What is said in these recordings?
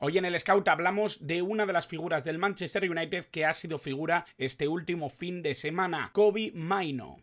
Hoy en el Scout hablamos de una de las figuras del Manchester United que ha sido figura este último fin de semana, Kobe Maino.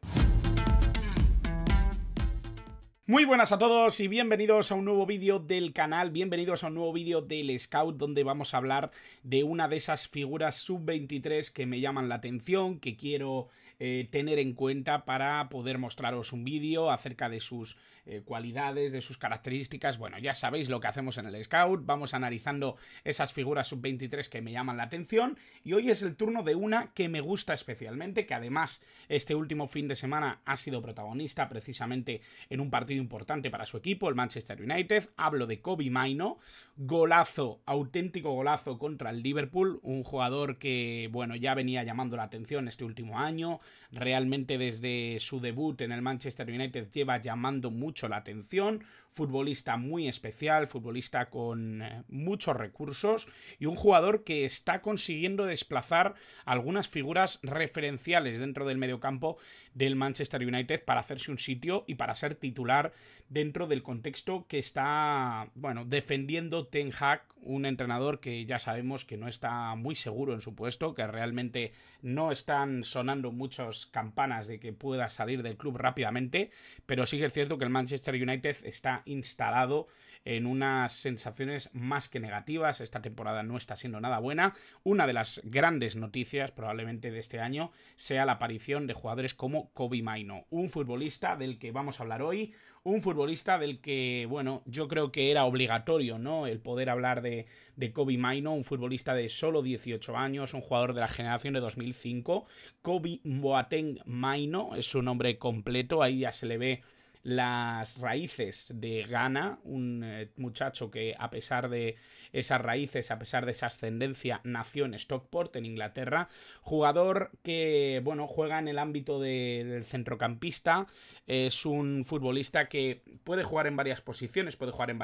Muy buenas a todos y bienvenidos a un nuevo vídeo del canal, bienvenidos a un nuevo vídeo del Scout donde vamos a hablar de una de esas figuras sub-23 que me llaman la atención, que quiero eh, tener en cuenta para poder mostraros un vídeo acerca de sus eh, cualidades, de sus características. Bueno, ya sabéis lo que hacemos en el Scout, vamos analizando esas figuras sub-23 que me llaman la atención y hoy es el turno de una que me gusta especialmente, que además este último fin de semana ha sido protagonista precisamente en un partido importante para su equipo, el Manchester United. Hablo de Kobe Maino, golazo, auténtico golazo contra el Liverpool, un jugador que, bueno, ya venía llamando la atención este último año, realmente desde su debut en el Manchester United lleva llamando mucho la atención, futbolista muy especial, futbolista con eh, muchos recursos y un jugador que está consiguiendo desplazar algunas figuras referenciales dentro del mediocampo del Manchester United para hacerse un sitio y para ser titular dentro del contexto que está, bueno, defendiendo Ten Hag, un entrenador que ya sabemos que no está muy seguro en su puesto, que realmente no están sonando muchas campanas de que pueda salir del club rápidamente, pero sí es cierto que el Manchester United está instalado en unas sensaciones más que negativas. Esta temporada no está siendo nada buena. Una de las grandes noticias probablemente de este año sea la aparición de jugadores como Kobe Maino, un futbolista del que vamos a hablar hoy, un futbolista del que, bueno, yo creo que era obligatorio, ¿no? El poder hablar de, de Kobe Maino, un futbolista de solo 18 años, un jugador de la generación de 2005. Kobe Boateng Maino es su nombre completo, ahí ya se le ve las raíces de Ghana, un eh, muchacho que a pesar de esas raíces, a pesar de esa ascendencia, nació en Stockport, en Inglaterra, jugador que, bueno, juega en el ámbito del centrocampista, es un futbolista que puede jugar en varias posiciones, puede jugar en,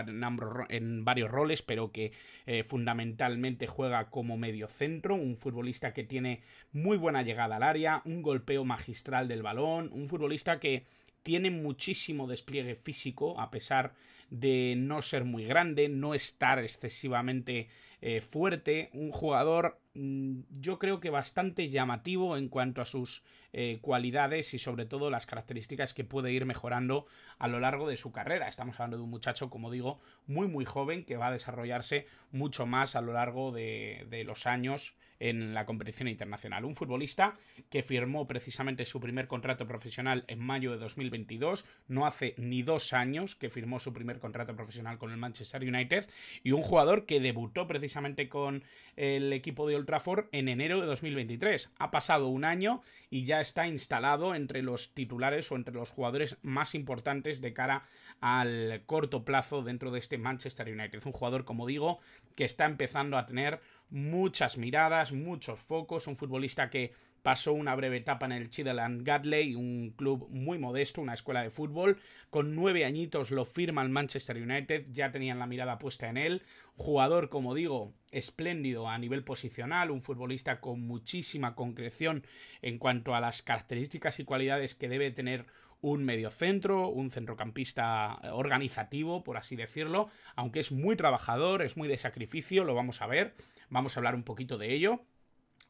en varios roles, pero que eh, fundamentalmente juega como medio centro, un futbolista que tiene muy buena llegada al área, un golpeo magistral del balón, un futbolista que tiene muchísimo despliegue físico, a pesar de no ser muy grande, no estar excesivamente eh, fuerte, un jugador mm, yo creo que bastante llamativo en cuanto a sus eh, cualidades y sobre todo las características que puede ir mejorando a lo largo de su carrera. Estamos hablando de un muchacho, como digo, muy muy joven que va a desarrollarse mucho más a lo largo de, de los años en la competición internacional. Un futbolista que firmó precisamente su primer contrato profesional en mayo de 2022, no hace ni dos años que firmó su primer contrato profesional con el Manchester United y un jugador que debutó precisamente precisamente con el equipo de Old en enero de 2023. Ha pasado un año y ya está instalado entre los titulares o entre los jugadores más importantes de cara al corto plazo dentro de este Manchester United. Un jugador, como digo, que está empezando a tener muchas miradas, muchos focos, un futbolista que pasó una breve etapa en el Chideland Gatley, un club muy modesto, una escuela de fútbol, con nueve añitos lo firma el Manchester United, ya tenían la mirada puesta en él, jugador, como digo, espléndido a nivel posicional, un futbolista con muchísima concreción en cuanto a las características y cualidades que debe tener un mediocentro, un centrocampista eh, organizativo, por así decirlo, aunque es muy trabajador, es muy de sacrificio, lo vamos a ver, vamos a hablar un poquito de ello.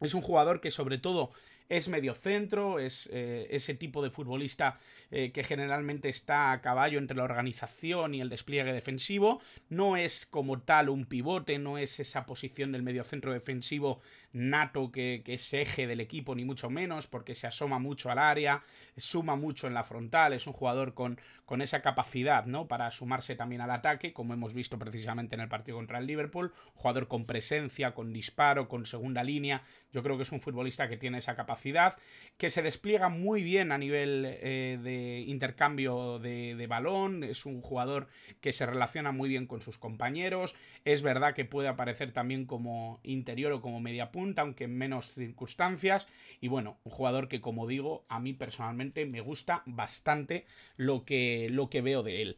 Es un jugador que sobre todo es mediocentro es eh, ese tipo de futbolista eh, que generalmente está a caballo entre la organización y el despliegue defensivo, no es como tal un pivote, no es esa posición del medio centro defensivo nato que, es eje del equipo, ni mucho menos, porque se asoma mucho al área, suma mucho en la frontal, es un jugador con, con esa capacidad, ¿no? Para sumarse también al ataque, como hemos visto precisamente en el partido contra el Liverpool, jugador con presencia, con disparo, con segunda línea, yo creo que es un futbolista que tiene esa capacidad que se despliega muy bien a nivel eh, de intercambio de, balón, es un jugador que se relaciona muy bien con sus compañeros, es verdad que puede aparecer también como interior o como media punta, aunque en menos circunstancias, y bueno, un jugador que como digo, a mí personalmente me gusta bastante lo que, lo que veo de él.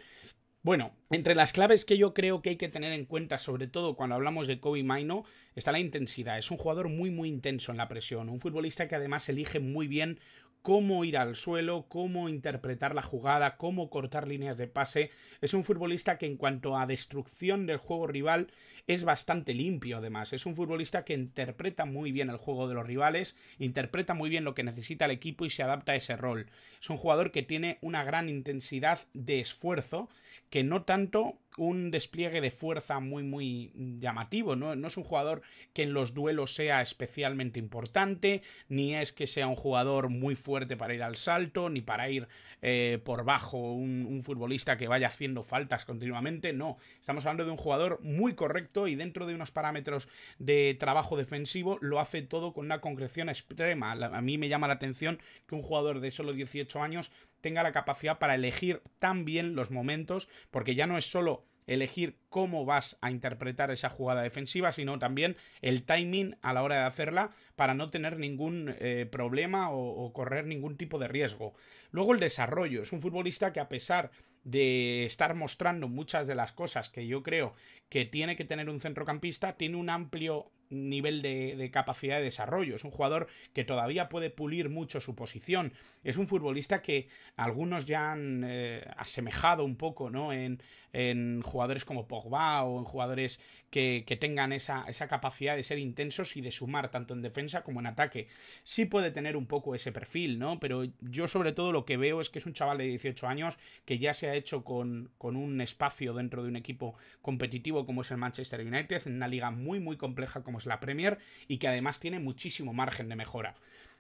Bueno, entre las claves que yo creo que hay que tener en cuenta, sobre todo cuando hablamos de Kobe Maino, está la intensidad. Es un jugador muy, muy intenso en la presión. Un futbolista que además elige muy bien cómo ir al suelo, cómo interpretar la jugada, cómo cortar líneas de pase. Es un futbolista que en cuanto a destrucción del juego rival es bastante limpio además. Es un futbolista que interpreta muy bien el juego de los rivales, interpreta muy bien lo que necesita el equipo y se adapta a ese rol. Es un jugador que tiene una gran intensidad de esfuerzo que no tanto un despliegue de fuerza muy, muy llamativo. No, es un jugador que en los duelos sea especialmente importante, ni es que sea un jugador muy fuerte para ir al salto, ni para ir eh, por bajo un, un futbolista que vaya haciendo faltas continuamente. No, estamos hablando de un jugador muy correcto y dentro de unos parámetros de trabajo defensivo lo hace todo con una concreción extrema. A mí me llama la atención que un jugador de solo 18 años tenga la capacidad para elegir también los momentos, porque ya no es solo elegir cómo vas a interpretar esa jugada defensiva, sino también el timing a la hora de hacerla para no tener ningún eh, problema o, correr ningún tipo de riesgo. Luego el desarrollo. Es un futbolista que a pesar de estar mostrando muchas de las cosas que yo creo que tiene que tener un centrocampista, tiene un amplio nivel de, capacidad de desarrollo. Es un jugador que todavía puede pulir mucho su posición. Es un futbolista que algunos ya han eh, asemejado un poco, ¿no? En, en, jugadores como Pogba o en jugadores que, tengan esa, capacidad de ser intensos y de sumar tanto en defensa como en ataque. Sí puede tener un poco ese perfil, ¿no? Pero yo sobre todo lo que veo es que es un chaval de 18 años que ya se ha hecho con, con un espacio dentro de un equipo competitivo como es el Manchester United, en una liga muy, muy compleja como pues, la Premier y que además tiene muchísimo margen de mejora.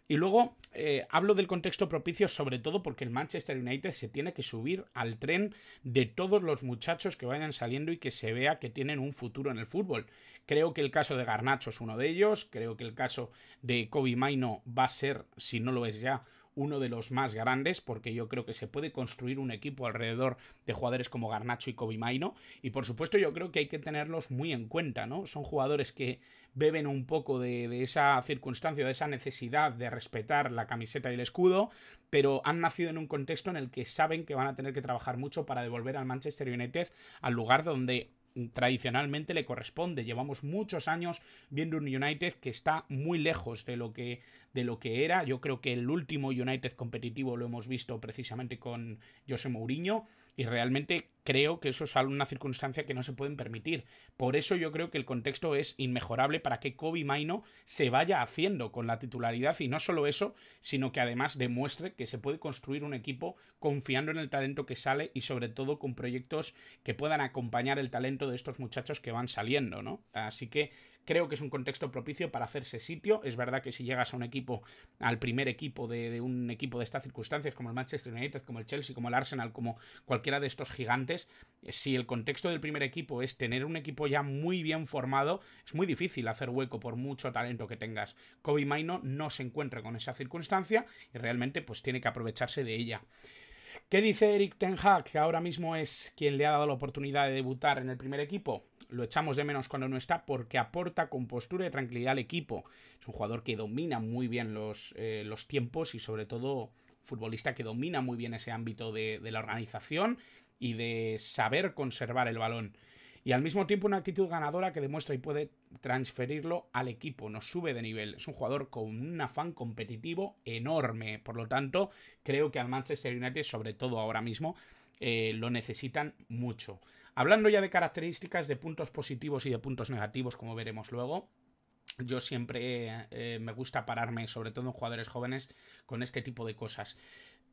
Y luego eh, hablo del contexto propicio sobre todo porque el Manchester United se tiene que subir al tren de todos los muchachos que vayan saliendo y que se vea que tienen un futuro en el fútbol. Creo que el caso de Garnacho es uno de ellos, creo que el caso de Kobe Maino va a ser, si no lo es ya, uno de los más grandes, porque yo creo que se puede construir un equipo alrededor de jugadores como Garnacho y Kobe Y por supuesto, yo creo que hay que tenerlos muy en cuenta, ¿no? Son jugadores que beben un poco de, de esa circunstancia, de esa necesidad de respetar la camiseta y el escudo, pero han nacido en un contexto en el que saben que van a tener que trabajar mucho para devolver al Manchester United al lugar donde tradicionalmente le corresponde. Llevamos muchos años viendo un United que está muy lejos de lo que, de lo que era. Yo creo que el último United competitivo lo hemos visto precisamente con José Mourinho y realmente creo que eso es una circunstancia que no se pueden permitir. Por eso yo creo que el contexto es inmejorable para que Kobe Maino se vaya haciendo con la titularidad y no solo eso, sino que además demuestre que se puede construir un equipo confiando en el talento que sale y sobre todo con proyectos que puedan acompañar el talento de estos muchachos que van saliendo, ¿no? Así que Creo que es un contexto propicio para hacerse sitio. Es verdad que si llegas a un equipo, al primer equipo de, un equipo de estas circunstancias, como el Manchester United, como el Chelsea, como el Arsenal, como cualquiera de estos gigantes, eh, si el contexto del primer equipo es tener un equipo ya muy bien formado, es muy difícil hacer hueco por mucho talento que tengas. Kobe Maino no se encuentra con esa circunstancia y realmente pues tiene que aprovecharse de ella. ¿Qué dice Eric Ten Hag, que ahora mismo es quien le ha dado la oportunidad de debutar en el primer equipo? Lo echamos de menos cuando no está porque aporta con postura y tranquilidad al equipo. Es un jugador que domina muy bien los, eh, tiempos y sobre todo futbolista que domina muy bien ese ámbito de, de la organización y de saber conservar el balón y al mismo tiempo una actitud ganadora que demuestra y puede transferirlo al equipo, nos sube de nivel. Es un jugador con un afán competitivo enorme, por lo tanto creo que al Manchester United, sobre todo ahora mismo, eh, lo necesitan mucho. Hablando ya de características, de puntos positivos y de puntos negativos, como veremos luego, yo siempre eh, me gusta pararme, sobre todo en jugadores jóvenes, con este tipo de cosas.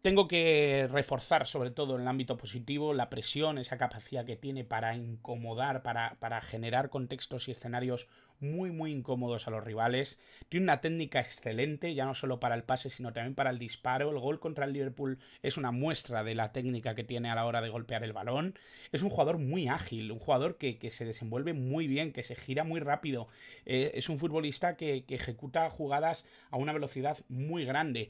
Tengo que reforzar sobre todo en el ámbito positivo la presión, esa capacidad que tiene para incomodar, para, para, generar contextos y escenarios muy muy incómodos a los rivales. Tiene una técnica excelente, ya no solo para el pase, sino también para el disparo. El gol contra el Liverpool es una muestra de la técnica que tiene a la hora de golpear el balón. Es un jugador muy ágil, un jugador que, se desenvuelve muy bien, que se gira muy rápido. Eh, es un futbolista que, que ejecuta jugadas a una velocidad muy grande.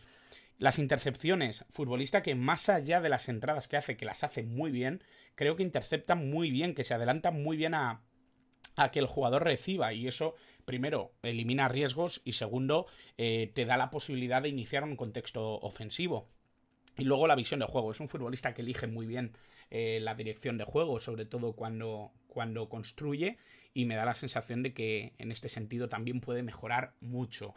Las intercepciones, futbolista que más allá de las entradas que hace, que las hace muy bien, creo que intercepta muy bien, que se adelanta muy bien a, a que el jugador reciba y eso primero elimina riesgos y segundo eh, te da la posibilidad de iniciar un contexto ofensivo. Y luego la visión de juego. Es un futbolista que elige muy bien eh, la dirección de juego, sobre todo cuando, cuando construye, y me da la sensación de que en este sentido también puede mejorar mucho.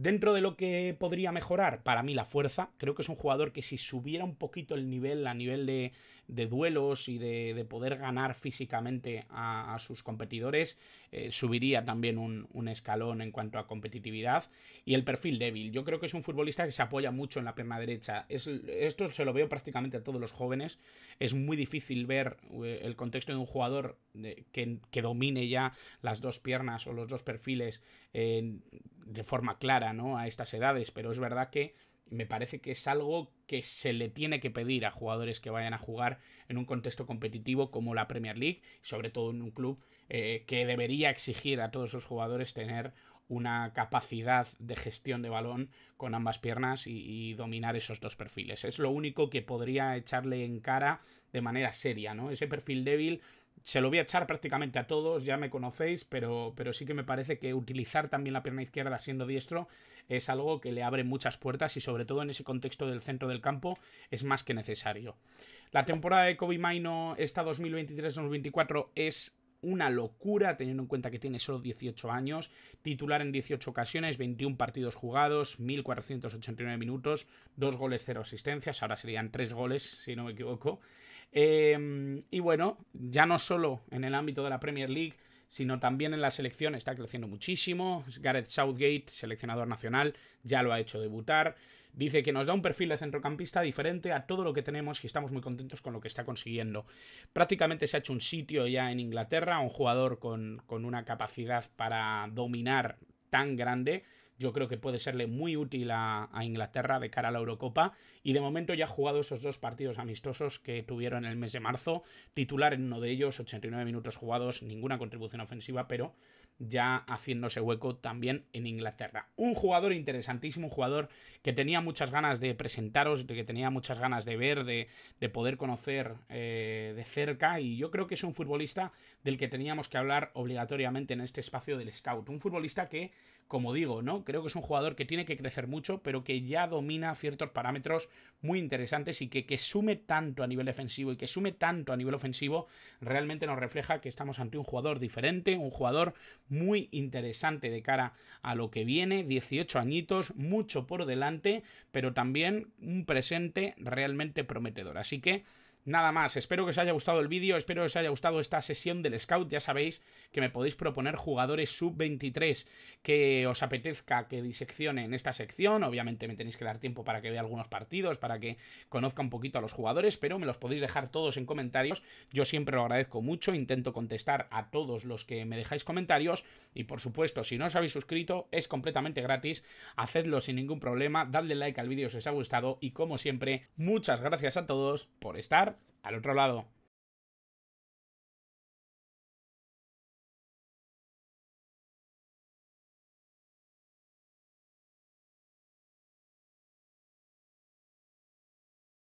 Dentro de lo que podría mejorar, para mí la fuerza, creo que es un jugador que si subiera un poquito el nivel a nivel de de duelos y de, poder ganar físicamente a, sus competidores, eh, subiría también un, escalón en cuanto a competitividad. Y el perfil débil, yo creo que es un futbolista que se apoya mucho en la pierna derecha. Es, esto se lo veo prácticamente a todos los jóvenes. Es muy difícil ver eh, el contexto de un jugador que, domine ya las dos piernas o los dos perfiles eh, de forma clara, ¿no? A estas edades, pero es verdad que me parece que es algo que se le tiene que pedir a jugadores que vayan a jugar en un contexto competitivo como la Premier League, sobre todo en un club eh, que debería exigir a todos sus jugadores tener una capacidad de gestión de balón con ambas piernas y, y, dominar esos dos perfiles. Es lo único que podría echarle en cara de manera seria, ¿no? Ese perfil débil se lo voy a echar prácticamente a todos, ya me conocéis, pero, pero sí que me parece que utilizar también la pierna izquierda siendo diestro es algo que le abre muchas puertas y sobre todo en ese contexto del centro del campo es más que necesario. La temporada de Kobe Maino esta 2023-2024 es una locura teniendo en cuenta que tiene solo 18 años, titular en 18 ocasiones, 21 partidos jugados, 1489 minutos, 2 goles, 0 asistencias, ahora serían 3 goles si no me equivoco, Em, y bueno, ya no solo en el ámbito de la Premier League, sino también en la selección está creciendo muchísimo. Gareth Southgate, seleccionador nacional, ya lo ha hecho debutar. Dice que nos da un perfil de centrocampista diferente a todo lo que tenemos y estamos muy contentos con lo que está consiguiendo. Prácticamente se ha hecho un sitio ya en Inglaterra, un jugador con, con una capacidad para dominar tan grande yo creo que puede serle muy útil a, Inglaterra de cara a la Eurocopa. Y de momento ya ha jugado esos dos partidos amistosos que tuvieron en el mes de marzo. Titular en uno de ellos, 89 minutos jugados, ninguna contribución ofensiva, pero ya haciéndose hueco también en Inglaterra. Un jugador interesantísimo, un jugador que tenía muchas ganas de presentaros, de que tenía muchas ganas de ver, de, poder conocer eh, de cerca. Y yo creo que es un futbolista del que teníamos que hablar obligatoriamente en este espacio del scout. Un futbolista que como digo, ¿no? Creo que es un jugador que tiene que crecer mucho, pero que ya domina ciertos parámetros muy interesantes y que, que sume tanto a nivel defensivo y que sume tanto a nivel ofensivo, realmente nos refleja que estamos ante un jugador diferente, un jugador muy interesante de cara a lo que viene, 18 añitos, mucho por delante, pero también un presente realmente prometedor. Así que Nada más, espero que os haya gustado el vídeo, espero que os haya gustado esta sesión del Scout, ya sabéis que me podéis proponer jugadores sub-23 que os apetezca que diseccione en esta sección, obviamente me tenéis que dar tiempo para que vea algunos partidos, para que conozca un poquito a los jugadores, pero me los podéis dejar todos en comentarios, yo siempre lo agradezco mucho, intento contestar a todos los que me dejáis comentarios y por supuesto, si no os habéis suscrito, es completamente gratis, hacedlo sin ningún problema, dadle like al vídeo si os ha gustado y como siempre, muchas gracias a todos por estar al otro lado